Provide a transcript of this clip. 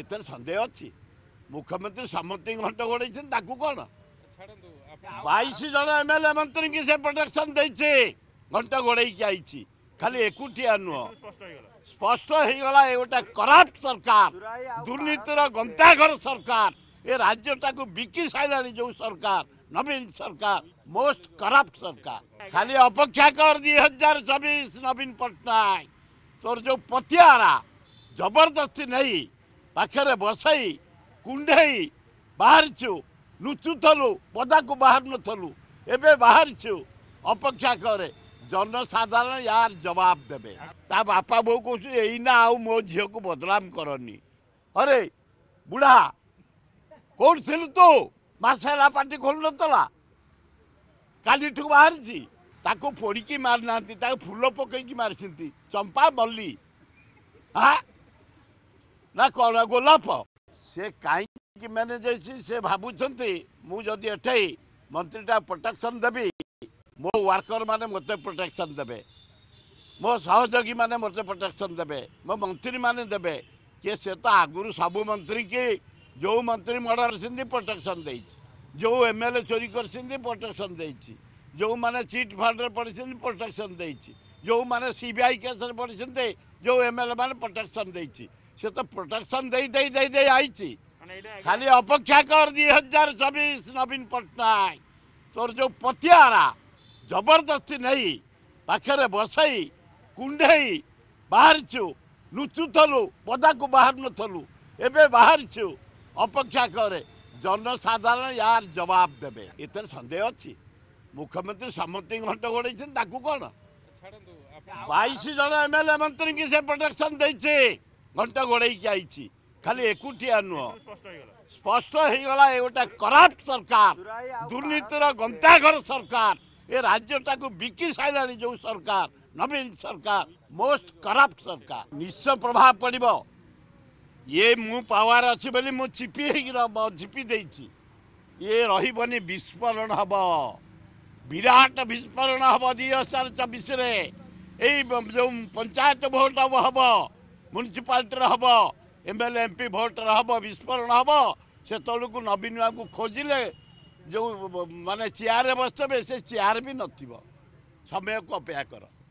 ଏଥିରେ ସନ୍ଦେହ ଅଛି ମୁଖ୍ୟମନ୍ତ୍ରୀ ସମସ୍ତଙ୍କୁ ଘଣ୍ଟ ଘୋଡ଼େଇଛନ୍ତି ତାକୁ କ'ଣ ବାଇଶ ଜଣ ଏମ୍ଏଲ୍ଏ ମନ୍ତ୍ରୀଙ୍କୁ ସେ ପ୍ରୋଟେକ୍ସନ ଦେଇଛି ଘଣ୍ଟ ଘୋଡ଼େଇକି ଆଇଛି ଖାଲି ଏକୁଟିଆ ନୁହଁ ସ୍ପଷ୍ଟ ହେଇଗଲା ଏ ଗୋଟେ କରାପ୍ଟ ସରକାର ଦୁର୍ନୀତିର ଗନ୍ତାଘର ସରକାର ଏ ରାଜ୍ୟଟାକୁ ବିକି ସାରିଲାଣି ଯେଉଁ ସରକାର ନବୀନ ସରକାର ମୋଷ୍ଟ କରାପ୍ଟ ସରକାର ଖାଲି ଅପେକ୍ଷା କର ଦୁଇ ହଜାର ଚବିଶ ନବୀନ ପଟ୍ଟନାୟକ ତୋର ଯେଉଁ ପତିଆରା ଜବରଦସ୍ତି ନେଇ ପାଖରେ ବସାଇ କୁଣ୍ଢେଇ ବାହାରିଛୁ ଲୁଚୁଥଲୁ ପଦାକୁ ବାହାରୁନଥଲୁ ଏବେ ବାହାରିଛୁ ଅପେକ୍ଷା କରେ ଜନସାଧାରଣ ୟାର ଜବାବ ଦେବେ ତା ବାପା ବୋଉ କହୁଛୁ ଏଇନା ଆଉ ମୋ ଝିଅକୁ ବଦନାମ କରନି ଅରେ ବୁଢ଼ା କୋଉଠି ଥିଲୁ ତୁ ମାସେ ହେଲା ପାଟି ଖୋଲୁନଥିଲା କାଲିଠୁ ବାହାରିଛି ତାକୁ ପୋଡ଼ିକି ମାରିନାହାନ୍ତି ତାକୁ ଫୁଲ ପକେଇକି ମାରିଛନ୍ତି ଚମ୍ପା ମଲ୍ଲି ହଁ ବା ଗୋଲାପ ସେ କାହିଁକି ମ୍ୟାନେଜ୍ ସେ ଭାବୁଛନ୍ତି ମୁଁ ଯଦି ଏଠି ମନ୍ତ୍ରୀଟା ପ୍ରୋଟେକ୍ସନ୍ ଦେବି ମୋ ୱାର୍କର୍ମାନେ ମୋତେ ପ୍ରୋଟେକ୍ସନ୍ ଦେବେ ମୋ ସହଯୋଗୀମାନେ ମୋତେ ପ୍ରୋଟେକ୍ସନ୍ ଦେବେ ମୋ ମନ୍ତ୍ରୀମାନେ ଦେବେ କିଏ ସେ ତ ଆଗରୁ ସବୁ ମନ୍ତ୍ରୀକି ଯେଉଁ ମନ୍ତ୍ରୀ ମର୍ଡ଼ର କରିଛନ୍ତି ପ୍ରୋଟେକ୍ସନ୍ ଦେଇଛି ଯେଉଁ ଏମ୍ ଏଲ୍ ଏ ଚୋରି କରିଛନ୍ତି ପ୍ରୋଟେକ୍ସନ୍ ଦେଇଛି ଯେଉଁମାନେ ଚିଟ୍ ଫଣ୍ଡରେ ପଡ଼ିଛନ୍ତି ପ୍ରୋଟେକ୍ସନ୍ ଦେଇଛି ଯେଉଁମାନେ ସି ବି ଆଇ କେସ୍ରେ ପଡ଼ିଛନ୍ତି ଯେଉଁ ଏମ୍ ଏଲ୍ ଏ ମାନେ ପ୍ରୋଟେକ୍ସନ୍ ଦେଇଛି সে তো প্রোটেকশন দেই দেই দেই দেই আইছি মানে খালি অপেক্ষা কর দুই হাজার চবিশ নবীন পট্টনাক তোর যে পতিয়ারা জবরদস্তি নেই পাখে বসাই কুণ্ডেই বাহারিছু লুচুথলু পদাকু বাহারুনু এবে বাহারিছু অপেক্ষা করে জনসাধারণ ইয়ার জবাব দেবে এতে সন্দেহ অছি মুখ্যমন্ত্রী সমতি ঘণ্ট ঘোড়াইছেন তাকে কোণ বাইশ জন এমএলএ মন্ত্রীকে সে প্রোটেকশন দিয়েছে घन्टा खाली आइसिए नुह स्पष्ट गएर दुर्न गघर सर बिकिसार नवीन सरकार मोस्ट करप्ट सरकार निश्च प्रभाव पडि यहाँ पावर अस्ति मिपि चिपिसि य रफोर हराट विस्फोरण हे दुई हजार चबिसे ये पञ्चायत भोट म्युनिसिपाट र हे एमएलए एमपि भोट र हस्फोर हौ सतवलको नवीन उहाँको खोज्ने जो मे चेयरे बसिदेस चेयर नयाँको अपेक्षाकर